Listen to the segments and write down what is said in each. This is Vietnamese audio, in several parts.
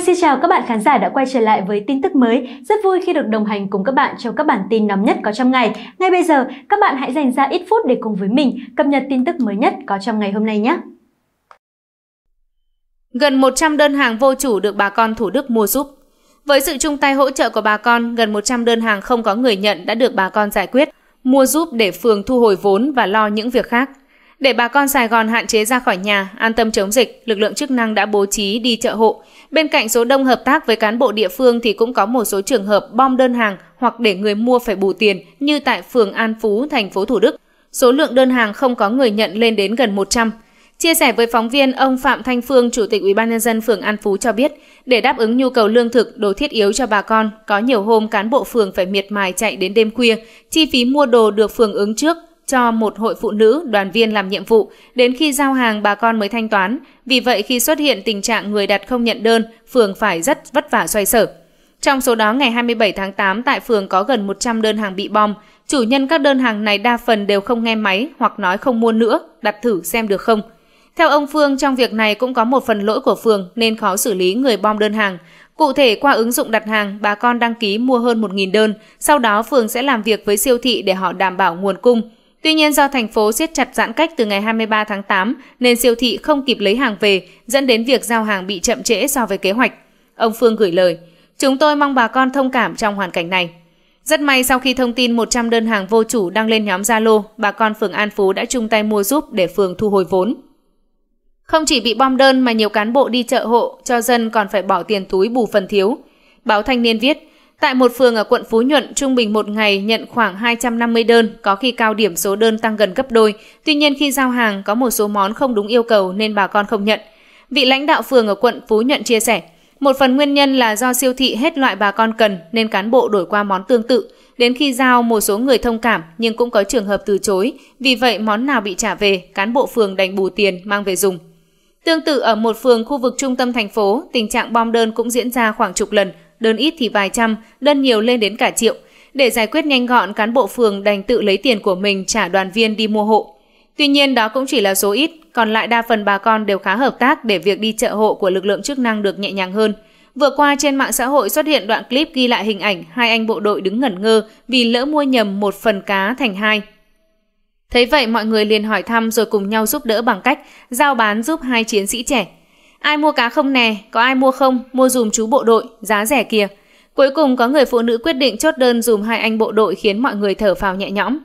Vâng, xin chào các bạn khán giả đã quay trở lại với tin tức mới. Rất vui khi được đồng hành cùng các bạn trong các bản tin nóng nhất có trong ngày. Ngay bây giờ, các bạn hãy dành ra ít phút để cùng với mình cập nhật tin tức mới nhất có trong ngày hôm nay nhé. Gần 100 đơn hàng vô chủ được bà con Thủ Đức mua giúp. Với sự chung tay hỗ trợ của bà con, gần 100 đơn hàng không có người nhận đã được bà con giải quyết, mua giúp để phường thu hồi vốn và lo những việc khác. Để bà con Sài Gòn hạn chế ra khỏi nhà, an tâm chống dịch, lực lượng chức năng đã bố trí đi chợ hộ. Bên cạnh số đông hợp tác với cán bộ địa phương thì cũng có một số trường hợp bom đơn hàng hoặc để người mua phải bù tiền như tại phường An Phú, thành phố Thủ Đức. Số lượng đơn hàng không có người nhận lên đến gần 100. Chia sẻ với phóng viên, ông Phạm Thanh Phương, Chủ tịch UBND phường An Phú cho biết, để đáp ứng nhu cầu lương thực, đồ thiết yếu cho bà con, có nhiều hôm cán bộ phường phải miệt mài chạy đến đêm khuya, chi phí mua đồ được phường ứng trước cho một hội phụ nữ đoàn viên làm nhiệm vụ, đến khi giao hàng bà con mới thanh toán. Vì vậy khi xuất hiện tình trạng người đặt không nhận đơn, phường phải rất vất vả xoay sở. Trong số đó, ngày 27 tháng 8 tại phường có gần 100 đơn hàng bị bom. Chủ nhân các đơn hàng này đa phần đều không nghe máy hoặc nói không mua nữa, đặt thử xem được không. Theo ông Phương, trong việc này cũng có một phần lỗi của phường nên khó xử lý người bom đơn hàng. Cụ thể, qua ứng dụng đặt hàng, bà con đăng ký mua hơn 1.000 đơn, sau đó phường sẽ làm việc với siêu thị để họ đảm bảo nguồn cung. Tuy nhiên do thành phố siết chặt giãn cách từ ngày 23 tháng 8 nên siêu thị không kịp lấy hàng về, dẫn đến việc giao hàng bị chậm trễ so với kế hoạch. Ông Phương gửi lời, chúng tôi mong bà con thông cảm trong hoàn cảnh này. Rất may sau khi thông tin 100 đơn hàng vô chủ đăng lên nhóm Zalo, bà con phường An Phú đã chung tay mua giúp để phường thu hồi vốn. Không chỉ bị bom đơn mà nhiều cán bộ đi chợ hộ cho dân còn phải bỏ tiền túi bù phần thiếu. Báo Thanh niên viết, Tại một phường ở quận Phú Nhuận, trung bình một ngày nhận khoảng 250 đơn, có khi cao điểm số đơn tăng gần gấp đôi. Tuy nhiên khi giao hàng có một số món không đúng yêu cầu nên bà con không nhận. Vị lãnh đạo phường ở quận Phú Nhuận chia sẻ, một phần nguyên nhân là do siêu thị hết loại bà con cần nên cán bộ đổi qua món tương tự. Đến khi giao một số người thông cảm nhưng cũng có trường hợp từ chối, vì vậy món nào bị trả về, cán bộ phường đành bù tiền mang về dùng. Tương tự ở một phường khu vực trung tâm thành phố, tình trạng bom đơn cũng diễn ra khoảng chục lần, đơn ít thì vài trăm, đơn nhiều lên đến cả triệu. Để giải quyết nhanh gọn, cán bộ phường đành tự lấy tiền của mình trả đoàn viên đi mua hộ. Tuy nhiên đó cũng chỉ là số ít, còn lại đa phần bà con đều khá hợp tác để việc đi chợ hộ của lực lượng chức năng được nhẹ nhàng hơn. Vừa qua trên mạng xã hội xuất hiện đoạn clip ghi lại hình ảnh hai anh bộ đội đứng ngẩn ngơ vì lỡ mua nhầm một phần cá thành hai. Thấy vậy mọi người liền hỏi thăm rồi cùng nhau giúp đỡ bằng cách giao bán giúp hai chiến sĩ trẻ Ai mua cá không nè, có ai mua không, mua dùm chú bộ đội, giá rẻ kìa. Cuối cùng có người phụ nữ quyết định chốt đơn dùm hai anh bộ đội khiến mọi người thở phào nhẹ nhõm.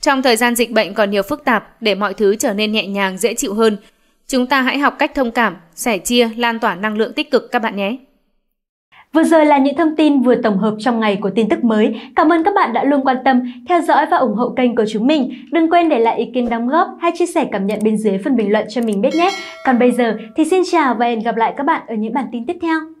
Trong thời gian dịch bệnh còn nhiều phức tạp, để mọi thứ trở nên nhẹ nhàng, dễ chịu hơn, chúng ta hãy học cách thông cảm, sẻ chia, lan tỏa năng lượng tích cực các bạn nhé. Vừa rồi là những thông tin vừa tổng hợp trong ngày của tin tức mới. Cảm ơn các bạn đã luôn quan tâm, theo dõi và ủng hộ kênh của chúng mình. Đừng quên để lại ý kiến đóng góp hay chia sẻ cảm nhận bên dưới phần bình luận cho mình biết nhé. Còn bây giờ thì xin chào và hẹn gặp lại các bạn ở những bản tin tiếp theo.